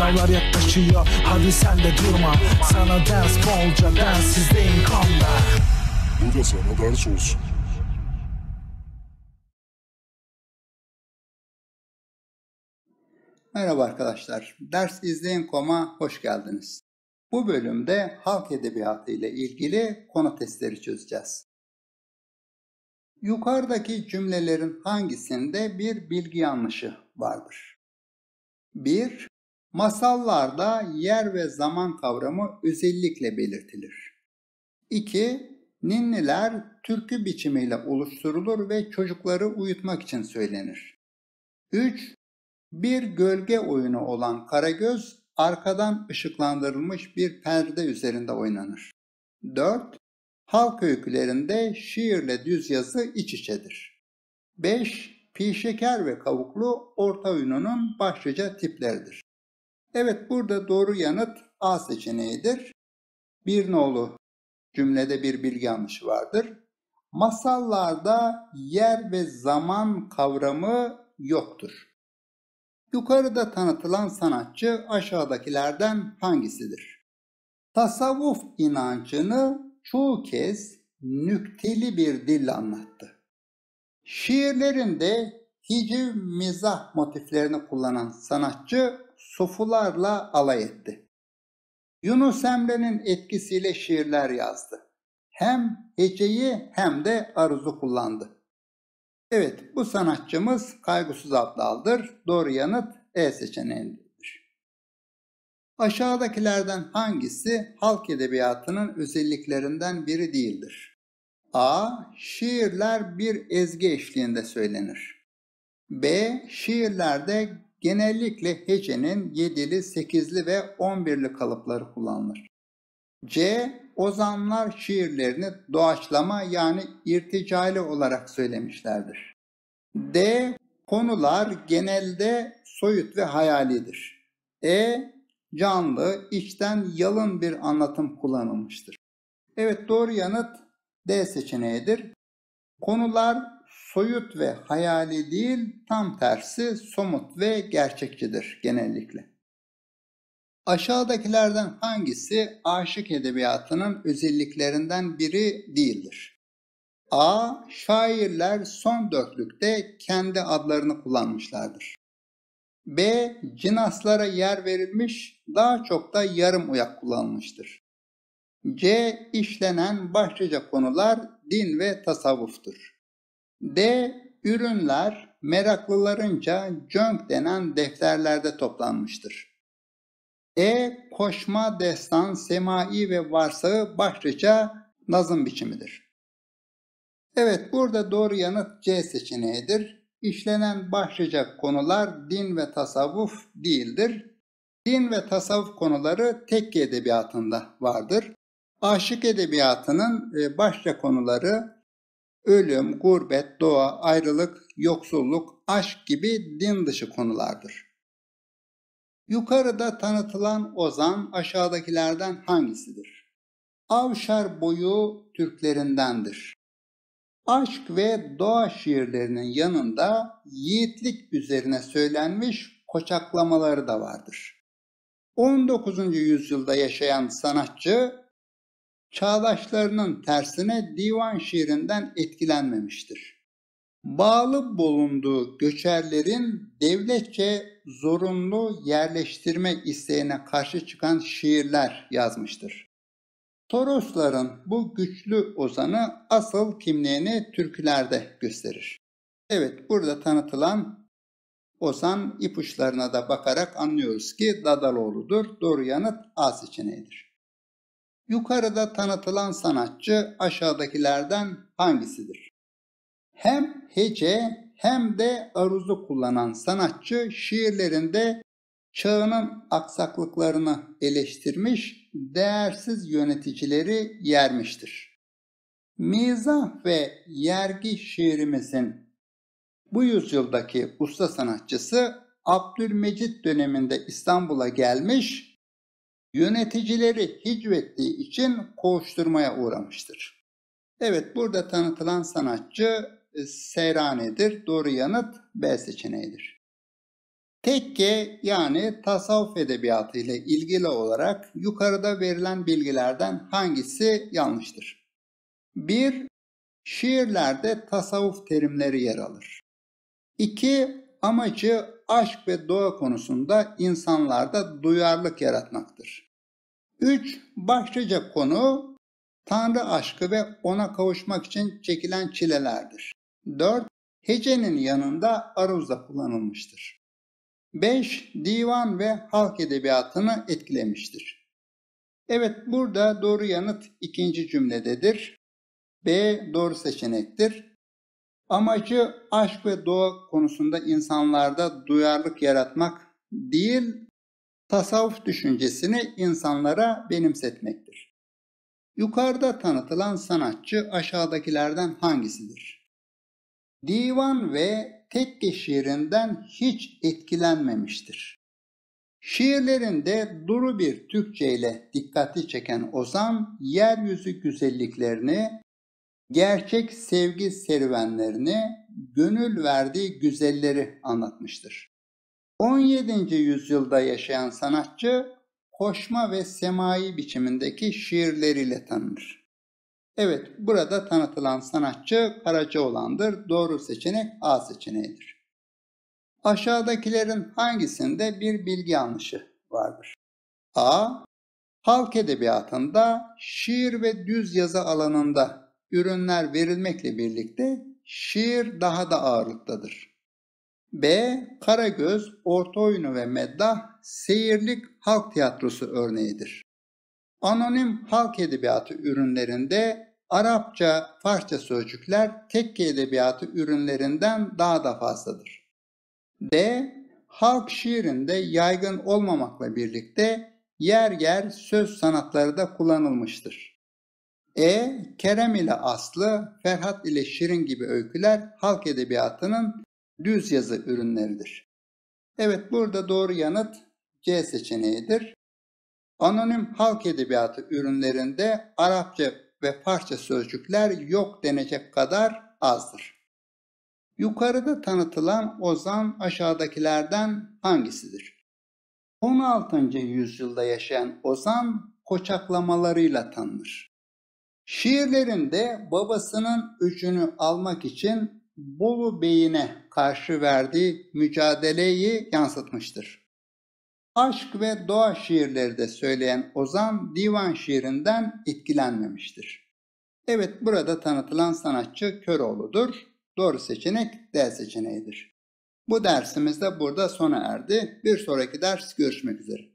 Sınavlar yaklaşıyor hadi sen de durma Sana ders bolca densizdeyim kanda Bu da sana ders olsun Merhaba arkadaşlar. Ders izleyin koma hoş geldiniz. Bu bölümde halk edebiyatı ile ilgili konu testleri çözeceğiz. Yukarıdaki cümlelerin hangisinde bir bilgi yanlışı vardır? 1. Masallarda yer ve zaman kavramı özellikle belirtilir. 2. Ninniler türkü biçimiyle oluşturulur ve çocukları uyutmak için söylenir. 3. Bir gölge oyunu olan Karagöz arkadan ışıklandırılmış bir perde üzerinde oynanır. 4. Halk öykülerinde şiirle düz yazı iç içedir. 5. Pişeker ve kavuklu orta oyununun başlıca tipleridir. Evet burada doğru yanıt A seçeneğidir. Bir nolu cümlede bir bilgi yanlışı vardır. Masallarda yer ve zaman kavramı yoktur. Yukarıda tanıtılan sanatçı aşağıdakilerden hangisidir? Tasavvuf inancını çoğu kez nükteli bir dille anlattı. Şiirlerinde hiciv mizah motiflerini kullanan sanatçı Sufularla alay etti. Yunus Emre'nin etkisiyle şiirler yazdı. Hem heceyi hem de aruzu kullandı. Evet bu sanatçımız Kaygısız Abdal'dır. Doğru yanıt E seçeneğindedir. Aşağıdakilerden hangisi halk edebiyatının özelliklerinden biri değildir? A. Şiirler bir ezgi eşliğinde söylenir. B. Şiirlerde genellikle hecenin 7'li, 8'li ve 11'li kalıpları kullanılır. C. Ozanlar şiirlerini doğaçlama yani irticali olarak söylemişlerdir. D. Konular genelde soyut ve hayalidir. E. Canlı, içten yalın bir anlatım kullanılmıştır. Evet doğru yanıt D seçeneğidir. Konular soyut ve hayali değil, tam tersi somut ve gerçekçidir genellikle. Aşağıdakilerden hangisi aşık edebiyatının özelliklerinden biri değildir? A. Şairler son dörtlükte kendi adlarını kullanmışlardır. B. Cinaslara yer verilmiş, daha çok da yarım uyak kullanılmıştır. C. İşlenen başlıca konular din ve tasavvuftur. D. Ürünler meraklılarınca junk denen defterlerde toplanmıştır. E. Koşma, destan, semai ve varsağı başlıca nazım biçimidir. Evet burada doğru yanıt C seçeneğidir. İşlenen başlıca konular din ve tasavvuf değildir. Din ve tasavvuf konuları tekke edebiyatında vardır. Aşık edebiyatının e, başlıca konuları ölüm, gurbet, doğa, ayrılık, yoksulluk, aşk gibi din dışı konulardır. Yukarıda tanıtılan ozan aşağıdakilerden hangisidir? Avşar boyu Türklerindendir. Aşk ve doğa şiirlerinin yanında yiğitlik üzerine söylenmiş koçaklamaları da vardır. 19. yüzyılda yaşayan sanatçı çağdaşlarının tersine divan şiirinden etkilenmemiştir. Bağlı bulunduğu göçerlerin devletçe zorunlu yerleştirme isteğine karşı çıkan şiirler yazmıştır. Torosların bu güçlü ozanı asıl kimliğini türkülerde gösterir. Evet burada tanıtılan ozan ipuçlarına da bakarak anlıyoruz ki Dadaloğlu'dur. Doğru yanıt A seçeneğidir. Yukarıda tanıtılan sanatçı aşağıdakilerden hangisidir? Hem hece hem de aruzu kullanan sanatçı şiirlerinde çağının aksaklıklarını eleştirmiş, değersiz yöneticileri yermiştir. Mizah ve yergi şiirimizin bu yüzyıldaki usta sanatçısı Abdülmecit döneminde İstanbul'a gelmiş yöneticileri hicvettiği için kovuşturmaya uğramıştır. Evet burada tanıtılan sanatçı e, Seyrane'dir. Doğru yanıt B seçeneğidir. Tekke yani tasavvuf edebiyatı ile ilgili olarak yukarıda verilen bilgilerden hangisi yanlıştır? 1. Şiirlerde tasavvuf terimleri yer alır. 2. Amacı aşk ve doğa konusunda insanlarda duyarlılık yaratmaktır. 3. Başlıca konu Tanrı aşkı ve ona kavuşmak için çekilen çilelerdir. 4. Hecenin yanında aruzda kullanılmıştır. 5. Divan ve halk edebiyatını etkilemiştir. Evet burada doğru yanıt ikinci cümlededir. B doğru seçenektir. Amacı aşk ve doğa konusunda insanlarda duyarlılık yaratmak değil, tasavvuf düşüncesini insanlara benimsetmektir. Yukarıda tanıtılan sanatçı aşağıdakilerden hangisidir? Divan ve tekke şiirinden hiç etkilenmemiştir. Şiirlerinde duru bir Türkçe ile dikkati çeken Ozan, yeryüzü güzelliklerini, gerçek sevgi serüvenlerini, gönül verdiği güzelleri anlatmıştır. 17. yüzyılda yaşayan sanatçı koşma ve semai biçimindeki şiirleriyle tanınır. Evet, burada tanıtılan sanatçı Karacaoğlan'dır. Doğru seçenek A seçeneğidir. Aşağıdakilerin hangisinde bir bilgi yanlışı vardır? A. Halk edebiyatında şiir ve düz yazı alanında ürünler verilmekle birlikte şiir daha da ağırlıktadır. B. Karagöz, Orta Oyunu ve Meddah, Seyirlik Halk Tiyatrosu örneğidir. Anonim halk edebiyatı ürünlerinde Arapça, Farsça sözcükler tekke edebiyatı ürünlerinden daha da fazladır. D. Halk şiirinde yaygın olmamakla birlikte yer yer söz sanatları da kullanılmıştır. E. Kerem ile Aslı, Ferhat ile Şirin gibi öyküler halk edebiyatının düz yazı ürünleridir. Evet burada doğru yanıt C seçeneğidir. Anonim halk edebiyatı ürünlerinde Arapça ve Farsça sözcükler yok denecek kadar azdır. Yukarıda tanıtılan ozan aşağıdakilerden hangisidir? 16. yüzyılda yaşayan ozan koçaklamalarıyla tanınır. Şiirlerinde babasının üçünü almak için Bolu Bey'ine karşı verdiği mücadeleyi yansıtmıştır. Aşk ve doğa şiirleri de söyleyen Ozan divan şiirinden etkilenmemiştir. Evet burada tanıtılan sanatçı Köroğlu'dur. Doğru seçenek D seçeneğidir. Bu dersimiz de burada sona erdi. Bir sonraki ders görüşmek üzere.